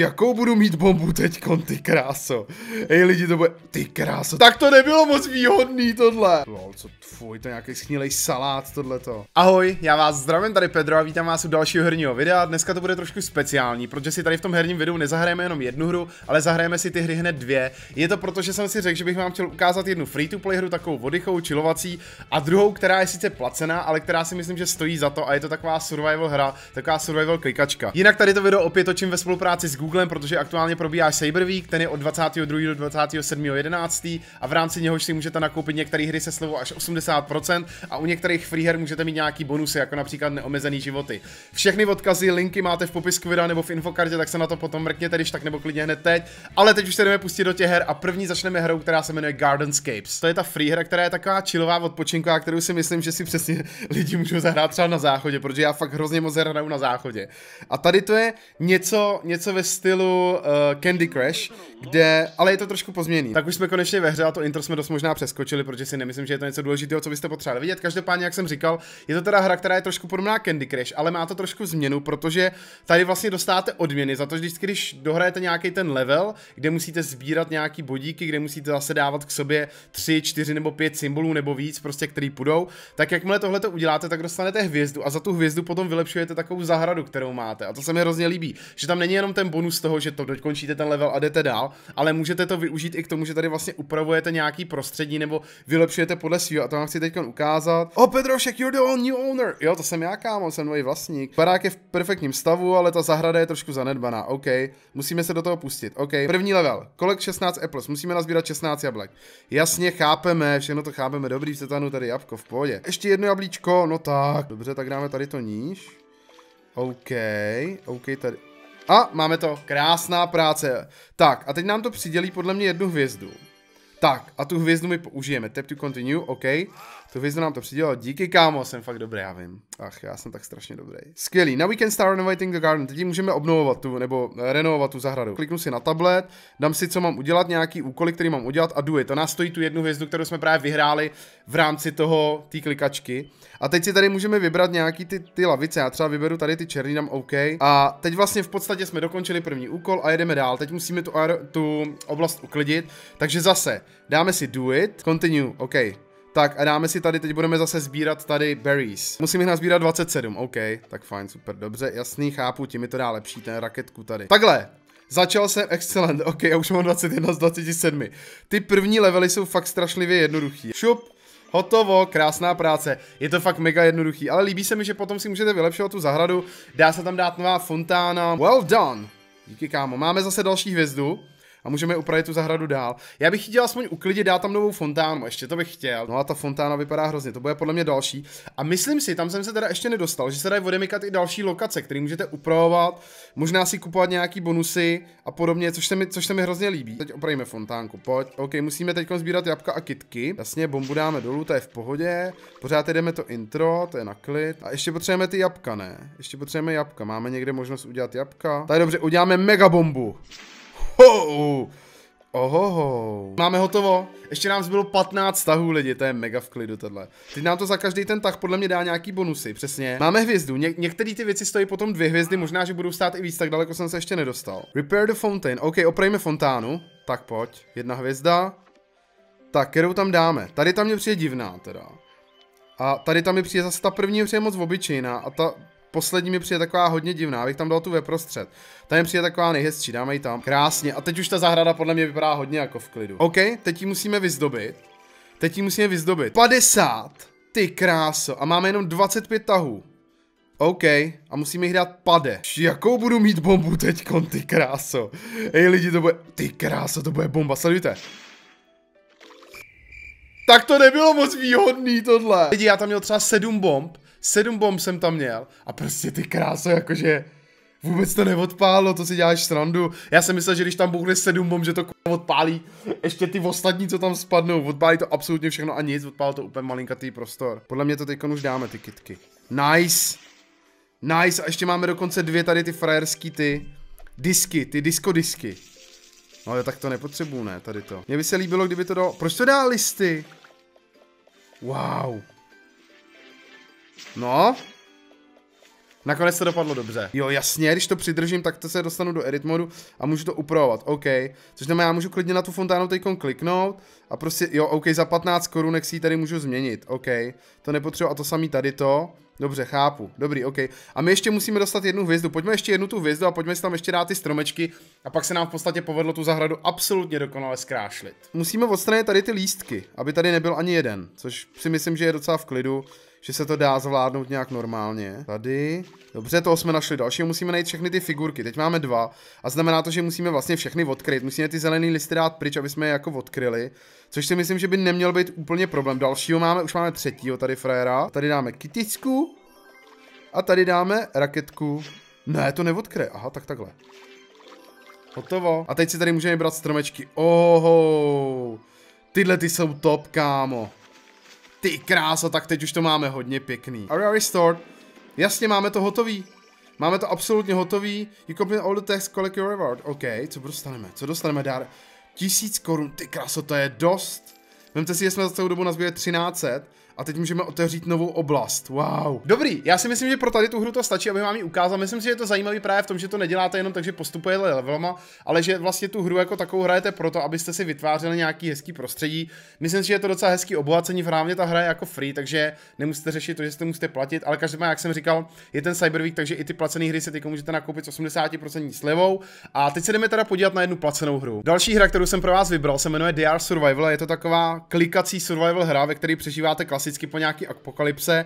Jakou budu mít bombu teď, ty kráso? Ej lidi, to bude... Ty kráso, tak to nebylo moc výhodný tohle. Lol, co tvoj to je nějaký schnilej salát tohleto. Ahoj, já vás zdravím, tady Pedro a vítám vás u dalšího herního videa. Dneska to bude trošku speciální, protože si tady v tom herním videu nezahrajeme jenom jednu hru, ale zahrajeme si ty hry hned dvě. Je to proto, že jsem si řekl, že bych vám chtěl ukázat jednu free-to-play hru, takovou vodychou, čilovací, a druhou, která je sice placená, ale která si myslím, že stojí za to a je to taková survival hra, taková survival klikačka. Jinak tady to video opět točím ve spolupráci s Googlem, protože aktuálně probíhá Cyber Week, ten je od 22. do 27. 11. a v rámci něhož si můžete nakoupit některé hry se slovou až 80% a u některých free her můžete mít nějaký bonusy, jako například neomezený životy. Všechny odkazy, linky máte v popisku videa nebo v infokartě, tak se na to potom mrkněte, když tak nebo klidně hned teď. Ale teď už se jdeme pustit do těch her a první začneme hrou, která se jmenuje Gardenscapes. To je ta free hra, která je taková chillová odpočinková, kterou si myslím, že si přesně lidi můžou zahrát třeba na záchodě, protože já fakt hrozně moc hraju na záchodě. A tady to je něco, něco ve estilo uh, Candy Crush, kde, ale je to trošku pozměný. Tak už jsme konečně ve hře a to intro jsme dost možná přeskočili, protože si nemyslím, že je to něco důležitého, co byste potřebovali vidět. Každopádně, jak jsem říkal, je to teda hra, která je trošku podobná Candy Crush, ale má to trošku změnu, protože tady vlastně dostáte odměny za to, že vždycky, když dohrajete nějaký ten level, kde musíte sbírat nějaký bodíky, kde musíte zase dávat k sobě 3, 4 nebo 5 symbolů nebo víc, prostě který půjdou, tak jakmile tohle to uděláte, tak dostanete hvězdu a za tu hvězdu potom vylepšujete takovou zahradu, kterou máte. A to se mi hrozně líbí, že tam není jenom ten bonus toho, že to dokončíte ten level a jdete dál, ale můžete to využít i k tomu, že tady vlastně upravujete nějaký prostředí nebo vylepšujete podle svého. A to vám chci teď ukázat. O, oh, však you're the new owner. Jo, to jsem já, kámo, jsem nový vlastník. Barák je v perfektním stavu, ale ta zahrada je trošku zanedbaná. OK, musíme se do toho pustit. OK, první level. Kolek 16 apples, musíme nazbírat 16 jablek. Jasně, chápeme, všechno to chápeme. Dobrý, setanu tady jabko, v pohodě. Ještě jedno jablíčko, no tak. Dobře, tak dáme tady to níž. OK, OK, tady, a máme to. Krásná práce. Tak, a teď nám to přidělí podle mě jednu hvězdu. Tak, a tu hvězdu my použijeme. Tap to continue, OK. To vy nám to přidělal. Díky, kámo, jsem fakt dobrý, já vím. Ach, já jsem tak strašně dobrý. Skvělý. Na Weekend start Renovating the Garden. Teď můžeme obnovovat tu, nebo renovovat tu zahradu. Kliknu si na tablet, dám si, co mám udělat, nějaký úkol, který mám udělat a duji. To nás stojí tu jednu hvězdu, kterou jsme právě vyhráli v rámci toho, té klikačky. A teď si tady můžeme vybrat nějaký ty, ty lavice. Já třeba vyberu tady ty černý, dám OK. A teď vlastně v podstatě jsme dokončili první úkol a jedeme dál. Teď musíme tu, tu oblast uklidit. Takže zase dáme si do it, continue, OK. Tak a dáme si tady, teď budeme zase sbírat tady berries. Musím jich nazbírat 27, OK, tak fajn, super, dobře, jasný, chápu, tím mi to dá lepší, ten raketku tady. Takhle, Začal jsem excellent, ok, já už mám 21 z 27. Ty první levely jsou fakt strašlivě jednoduchý. Šup, Hotovo, krásná práce. Je to fakt mega jednoduchý, ale líbí se mi, že potom si můžete vylepšovat tu zahradu. Dá se tam dát nová fontána. Well done. Díky kámo. Máme zase další hvězdu a můžeme upravit tu zahradu dál. Já bych chtěl aspoň uklidit, dát tam novou fontánu, ještě to bych chtěl. No a ta fontána vypadá hrozně, to bude podle mě další. A myslím si, tam jsem se teda ještě nedostal, že se dají odemykat i další lokace, které můžete upravovat, možná si kupovat nějaký bonusy a podobně, což se mi, což se mi hrozně líbí. Teď opravíme fontánku, pojď. OK, musíme teď sbírat jabka a kitky. Jasně, bombu dáme dolů, to je v pohodě. Pořád jdeme to intro, to je na klid. A ještě potřebujeme ty jabka, ne? Ještě potřebujeme jabka. Máme někde možnost udělat jabka? Tady dobře, uděláme mega bombu. Ohoho. Ohoho. Máme hotovo. Ještě nám zbylo 15 tahů lidi, to je mega v klidu tohle. Teď nám to za každý ten tah podle mě dá nějaký bonusy, přesně. Máme hvězdu, Ně- některé ty věci stojí potom dvě hvězdy, možná, že budou stát i víc, tak daleko jsem se ještě nedostal. Repair the fountain, ok, opravíme fontánu. Tak pojď, jedna hvězda. Tak, kterou tam dáme? Tady tam mě přijde divná teda. A tady tam mi přijde zase ta první hře moc obyčejná a ta poslední mi přijde taková hodně divná, abych tam dal tu ve prostřed. Ta mi přijde taková nejhezčí, dáme ji tam. Krásně. A teď už ta zahrada podle mě vypadá hodně jako v klidu. OK, teď ji musíme vyzdobit. Teď ji musíme vyzdobit. 50! Ty kráso. A máme jenom 25 tahů. OK, a musíme jich dát pade. Jakou budu mít bombu teď, ty kráso? Ej lidi, to bude, ty kráso, to bude bomba, sledujte. Tak to nebylo moc výhodný tohle. Lidi, já tam měl třeba sedm bomb sedm bomb jsem tam měl a prostě ty kráso, jakože vůbec to neodpálo, to si děláš srandu. Já jsem myslel, že když tam bouchne sedm bomb, že to odpálí ještě ty ostatní, co tam spadnou. Odpálí to absolutně všechno a nic, odpálí to úplně malinkatý prostor. Podle mě to teď už dáme, ty kitky. Nice. Nice, a ještě máme dokonce dvě tady ty frajerský ty disky, ty disco disky. No jo, tak to nepotřebuju, ne, tady to. Mně by se líbilo, kdyby to dalo... Proč to dá listy? Wow. No. Nakonec to dopadlo dobře. Jo, jasně, když to přidržím, tak to se dostanu do edit modu a můžu to upravovat. OK. Což znamená, já můžu klidně na tu fontánu teď kliknout a prostě, jo, OK, za 15 korunek si ji tady můžu změnit. OK. To nepotřebuji a to samý tady to. Dobře, chápu. Dobrý, OK. A my ještě musíme dostat jednu hvězdu. Pojďme ještě jednu tu hvězdu a pojďme si tam ještě dát ty stromečky a pak se nám v podstatě povedlo tu zahradu absolutně dokonale zkrášlit. Musíme odstranit tady ty lístky, aby tady nebyl ani jeden, což si myslím, že je docela v klidu že se to dá zvládnout nějak normálně. Tady. Dobře, toho jsme našli další. musíme najít všechny ty figurky, teď máme dva a znamená to, že musíme vlastně všechny odkryt, musíme ty zelený listy dát pryč, aby jsme je jako odkryli, což si myslím, že by neměl být úplně problém. Dalšího máme, už máme třetího tady frajera, tady dáme kyticku a tady dáme raketku. Ne, to neodkryje, aha, tak takhle. Hotovo. A teď si tady můžeme brát stromečky. Oho, tyhle ty jsou top, kámo. Ty krása, tak teď už to máme hodně pěkný. Area restored. Jasně, máme to hotový. Máme to absolutně hotový. You complete all the tasks, collect your reward. OK, co dostaneme? Co dostaneme dár? Tisíc korun, ty kráso, to je dost. Vemte si, že jsme za celou dobu nazběli 1300 a teď můžeme otevřít novou oblast. Wow. Dobrý, já si myslím, že pro tady tu hru to stačí, aby vám ji ukázal. Myslím si, že je to zajímavý právě v tom, že to neděláte jenom tak, že postupujete levelama, ale že vlastně tu hru jako takovou hrajete proto, abyste si vytvářeli nějaký hezký prostředí. Myslím si, že je to docela hezký obohacení, v rámě ta hra je jako free, takže nemusíte řešit to, že jste musíte platit, ale každopádně, jak jsem říkal, je ten Cyber Week, takže i ty placené hry se teď můžete nakoupit s 80% slevou. A teď se jdeme teda podívat na jednu placenou hru. Další hra, kterou jsem pro vás vybral, se jmenuje DR Survival, je to taková klikací survival hra, ve které přežíváte klasicky po nějaký apokalypse.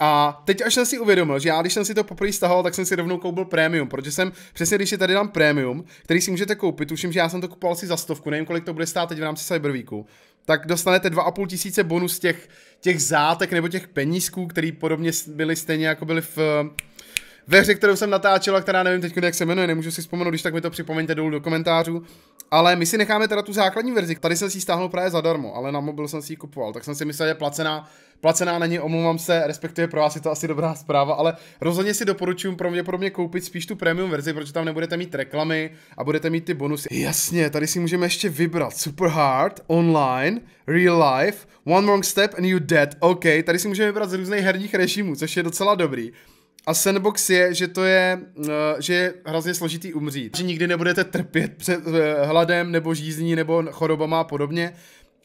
A teď až jsem si uvědomil, že já když jsem si to poprvé stahoval, tak jsem si rovnou koupil premium, protože jsem přesně když je tady dám premium, který si můžete koupit, tuším, že já jsem to kupoval si za stovku, nevím kolik to bude stát teď v rámci Cyberweeku, tak dostanete 2,5 tisíce bonus těch, těch zátek nebo těch penízků, které podobně byly stejně jako byly v, ve hře, kterou jsem natáčela, která nevím teď, jak se jmenuje, nemůžu si vzpomenout, když tak mi to připomeňte dolů do komentářů. Ale my si necháme teda tu základní verzi. Tady jsem si ji stáhnul právě zadarmo, ale na mobil jsem si ji kupoval, tak jsem si myslel, že placená, placená není, omlouvám se, respektive pro vás je to asi dobrá zpráva, ale rozhodně si doporučuji pro mě, pro mě koupit spíš tu premium verzi, protože tam nebudete mít reklamy a budete mít ty bonusy. Jasně, tady si můžeme ještě vybrat super hard, online, real life, one wrong step and you dead. OK, tady si můžeme vybrat z různých herních režimů, což je docela dobrý. A sandbox je, že to je, eh, že je hrozně složitý umřít. Že nikdy nebudete trpět před eh, hladem nebo žízní nebo chorobama a podobně.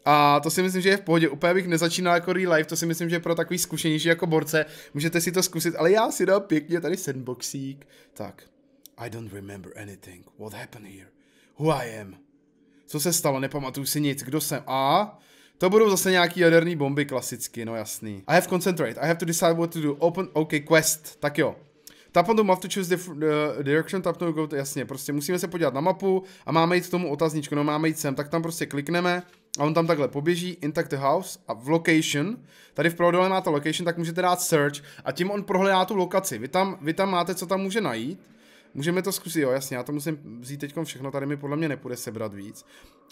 A to si myslím, že je v pohodě. Úplně bych nezačínal jako real life, to si myslím, že pro takový zkušenější jako borce můžete si to zkusit, ale já si dám pěkně tady sandboxík. Tak. I don't remember anything. What happened here? Who I am? Co se stalo? Nepamatuju si nic. Kdo jsem? A? To budou zase nějaký jaderný bomby klasicky, no jasný. I have concentrate, I have to decide what to do, open, OK, quest, tak jo. Tap on the map to choose the, uh, direction, tap to go, to, jasně, prostě musíme se podívat na mapu a máme jít k tomu otazníčku, no máme jít sem, tak tam prostě klikneme a on tam takhle poběží, intact the house a v location, tady vpravo dole máte location, tak můžete dát search a tím on prohledá tu lokaci, vy tam, vy tam máte, co tam může najít, můžeme to zkusit, jo, jasně, já to musím vzít teď všechno, tady mi podle mě nepůjde sebrat víc.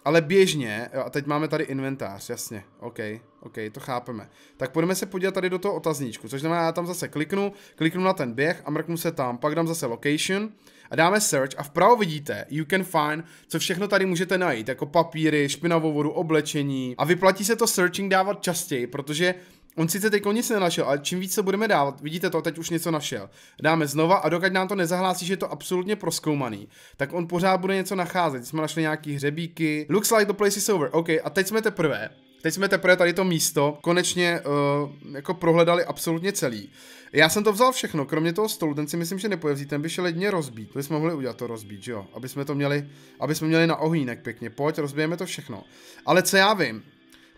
Ale běžně, jo, a teď máme tady inventář, jasně, OK, OK, to chápeme. Tak půjdeme se podívat tady do toho otazníčku, což znamená, já tam zase kliknu, kliknu na ten běh a mrknu se tam, pak dám zase location a dáme search a vpravo vidíte, you can find, co všechno tady můžete najít, jako papíry, špinavou vodu, oblečení a vyplatí se to searching dávat častěji, protože On sice teď nic nenašel, ale čím víc se budeme dávat, vidíte to, teď už něco našel. Dáme znova a dokud nám to nezahlásí, že je to absolutně proskoumaný, tak on pořád bude něco nacházet. Jsme našli nějaký hřebíky. Looks like the place is over. OK, a teď jsme teprve. Teď jsme teprve tady to místo konečně uh, jako prohledali absolutně celý. Já jsem to vzal všechno, kromě toho stolu, ten si myslím, že vzít, ten by šel jedně rozbít. To jsme mohli udělat to rozbít, že jo? Aby jsme to měli, aby jsme měli na ohýnek pěkně. Pojď, rozbijeme to všechno. Ale co já vím,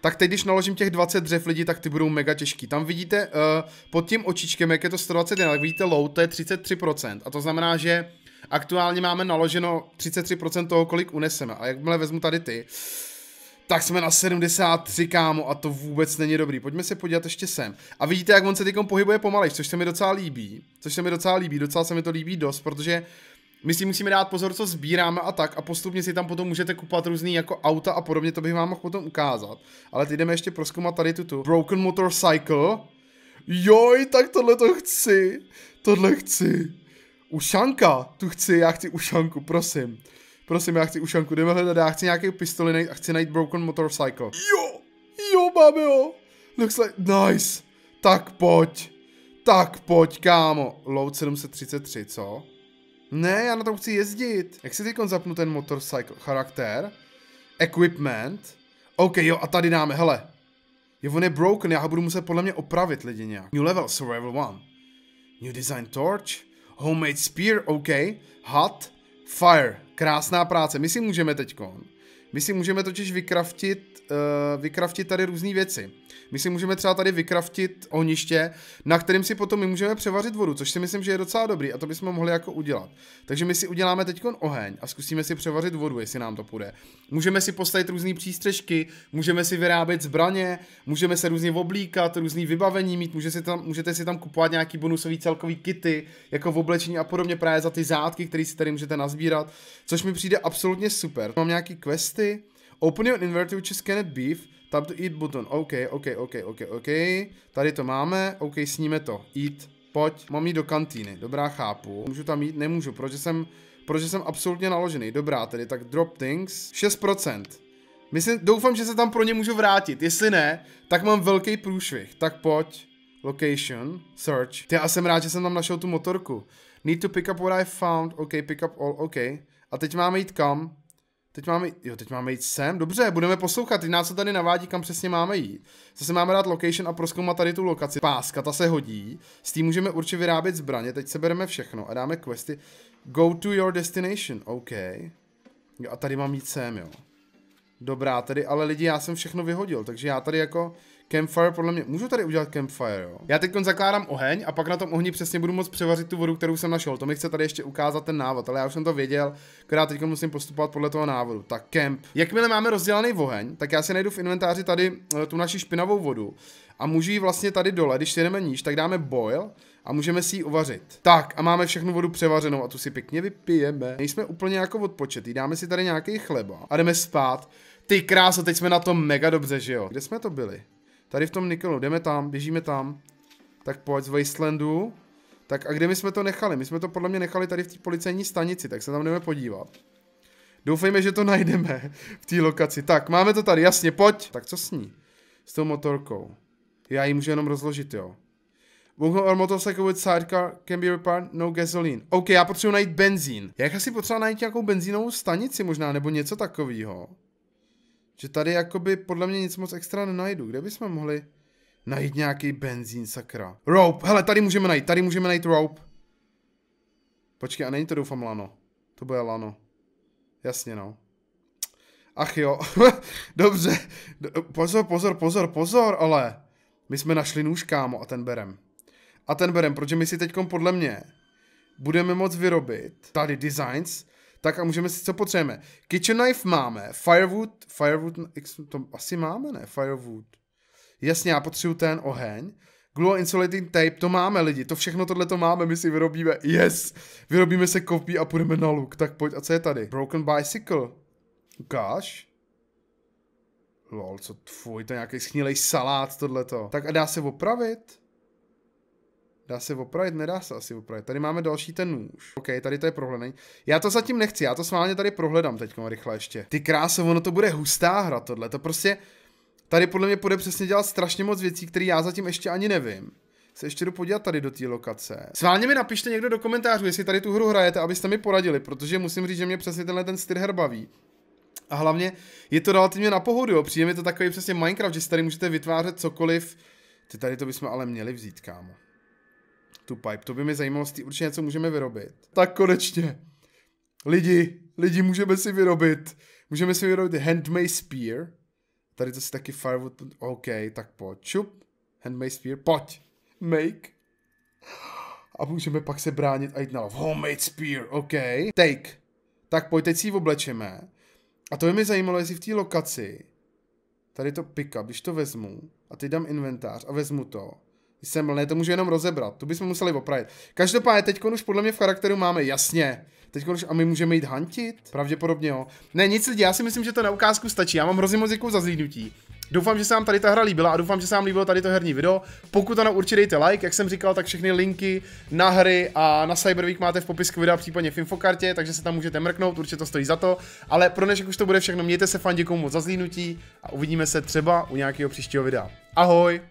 tak teď, když naložím těch 20 dřev lidí, tak ty budou mega těžký. Tam vidíte uh, pod tím očičkem, jak je to 121, tak vidíte low, to je 33%. A to znamená, že aktuálně máme naloženo 33% toho, kolik uneseme. A jakmile vezmu tady ty, tak jsme na 73, kámo, a to vůbec není dobrý. Pojďme se podívat ještě sem. A vidíte, jak on se teď pohybuje pomalej, což se mi docela líbí. Což se mi docela líbí, docela se mi to líbí dost, protože uh, my si musíme dát pozor, co sbíráme a tak a postupně si tam potom můžete kupovat různý jako auta a podobně, to bych vám mohl potom ukázat. Ale teď jdeme ještě proskoumat tady tuto. Broken Motorcycle. Joj, tak tohle to chci. Tohle chci. Ušanka, tu chci, já chci ušanku, prosím. Prosím, já chci ušanku, jdeme hledat, já chci nějaké pistoli najít a chci najít Broken Motorcycle. Jo, jo, máme ho. Looks like, nice. Tak pojď. Tak pojď, kámo. Load 733, co? Ne, já na tom chci jezdit. Jak si teď zapnu ten motorcycle charakter? Equipment. OK, jo, a tady dáme, hele. Je, on je broken, já ho budu muset podle mě opravit lidi nějak. New level, survival one. New design torch. Homemade spear, OK. Hot. Fire. Krásná práce, my si můžeme teďkon. My si můžeme totiž vykraftit, uh, vykraftit tady různé věci. My si můžeme třeba tady vykraftit ohniště, na kterým si potom my můžeme převařit vodu, což si myslím, že je docela dobrý a to bychom mohli jako udělat. Takže my si uděláme teď oheň a zkusíme si převařit vodu, jestli nám to půjde. Můžeme si postavit různé přístřežky, můžeme si vyrábět zbraně, můžeme se různě oblíkat, různý vybavení mít, můžete si tam, můžete si tam kupovat nějaký bonusový celkový kity, jako v oblečení a podobně právě za ty zátky, které si tady můžete nazbírat, což mi přijde absolutně super. Mám nějaký questy, ty. Open your inventory, which is cannot beef. Tap to eat button. OK, OK, OK, OK, OK. Tady to máme. OK, sníme to. Eat. Pojď, mám jít do kantýny. Dobrá, chápu. Můžu tam jít? Nemůžu, protože jsem, protože jsem absolutně naložený. Dobrá, tedy tak drop things. 6%. Myslím, doufám, že se tam pro ně můžu vrátit. Jestli ne, tak mám velký průšvih. Tak pojď. Location. Search. Já jsem rád, že jsem tam našel tu motorku. Need to pick up what I found. OK, pick up all. OK. A teď máme jít kam? Teď máme, jo, teď máme jít sem, dobře, budeme poslouchat, teď nás to tady navádí, kam přesně máme jít. Zase máme dát location a proskoumat tady tu lokaci. Páska, ta se hodí, s tím můžeme určitě vyrábět zbraně, teď sebereme všechno a dáme questy. Go to your destination, OK. Jo, a tady mám jít sem, jo. Dobrá, tady ale lidi, já jsem všechno vyhodil, takže já tady jako Campfire podle mě, můžu tady udělat campfire, jo. Já teď zakládám oheň a pak na tom ohni přesně budu moc převařit tu vodu, kterou jsem našel. To mi chce tady ještě ukázat ten návod, ale já už jsem to věděl, která teď musím postupovat podle toho návodu. Tak camp. Jakmile máme rozdělaný oheň, tak já si najdu v inventáři tady eh, tu naši špinavou vodu a můžu ji vlastně tady dole, když jdeme níž, tak dáme boil a můžeme si ji uvařit. Tak a máme všechnu vodu převařenou a tu si pěkně vypijeme. Nejsme úplně jako odpočetí, dáme si tady nějaký chleba a jdeme spát. Ty krása, teď jsme na tom mega dobře, že jo? Kde jsme to byli? Tady v tom nikolu, jdeme tam, běžíme tam. Tak pojď z Wastelandu. Tak a kde my jsme to nechali? My jsme to podle mě nechali tady v té policejní stanici, tak se tam jdeme podívat. Doufejme, že to najdeme v té lokaci. Tak, máme to tady, jasně, pojď. Tak co s ní? S tou motorkou. Já ji můžu jenom rozložit, jo. Bungo or motorcycle with sidecar can be repaired, no gasoline. OK, já potřebuji najít benzín. Já asi potřeba najít nějakou benzínovou stanici možná, nebo něco takového. Že tady jakoby podle mě nic moc extra nenajdu. Kde bychom mohli najít nějaký benzín, sakra? Rope, hele, tady můžeme najít, tady můžeme najít rope. Počkej, a není to doufám lano. To bude lano. Jasně, no. Ach jo, dobře. Pozor, pozor, pozor, pozor, ale. My jsme našli nůž, kámo, a ten berem. A ten berem, protože my si teďkom podle mě budeme moc vyrobit tady designs, tak a můžeme si, co potřebujeme. Kitchen knife máme, firewood, firewood, to asi máme, ne? Firewood. Jasně, já potřebuji ten oheň. Glue insulating tape, to máme lidi, to všechno tohle to máme, my si vyrobíme, yes, vyrobíme se kopí a půjdeme na luk, tak pojď, a co je tady? Broken bicycle, ukáž? Lol, co tvůj, to je nějaký schnilej salát tohleto. Tak a dá se opravit? Dá se opravit? Nedá se asi opravit. Tady máme další ten nůž. OK, tady to je prohledaný. Já to zatím nechci, já to sválně tady prohledám teď no, rychle ještě. Ty kráso, ono to bude hustá hra tohle, to prostě... Tady podle mě bude přesně dělat strašně moc věcí, které já zatím ještě ani nevím se ještě jdu podívat tady do té lokace. Sválně mi napište někdo do komentářů, jestli tady tu hru hrajete, abyste mi poradili, protože musím říct, že mě přesně tenhle ten styl her baví. A hlavně je to relativně na pohodu, jo. přijde mi to takový přesně Minecraft, že si tady můžete vytvářet cokoliv. Ty tady to bychom ale měli vzít, kámo tu pipe. To by mě zajímalo, jestli určitě něco můžeme vyrobit. Tak konečně. Lidi, lidi, můžeme si vyrobit. Můžeme si vyrobit handmade spear. Tady to si taky firewood. OK, tak pojď. Čup. Handmade spear. Pojď. Make. A můžeme pak se bránit a jít na love. Homemade spear. OK. Take. Tak pojď, teď si ji oblečeme. A to by mě zajímalo, jestli v té lokaci tady to up, když to vezmu a teď dám inventář a vezmu to, jsem mlné, to můžu jenom rozebrat. Tu bychom museli opravit. Každopádně teď už podle mě v charakteru máme jasně. Teď už a my můžeme jít hantit? Pravděpodobně jo. Ne, nic lidi, já si myslím, že to na ukázku stačí. Já mám hrozně moc za zlídnutí. Doufám, že se vám tady ta hra líbila a doufám, že se vám líbilo tady to herní video. Pokud ano, určitě dejte like, jak jsem říkal, tak všechny linky na hry a na Cyberweek máte v popisku videa, případně v infokartě, takže se tam můžete mrknout, určitě to stojí za to. Ale pro dnešek už to bude všechno, mějte se fandikům moc za zlínutí a uvidíme se třeba u nějakého příštího videa. Ahoj!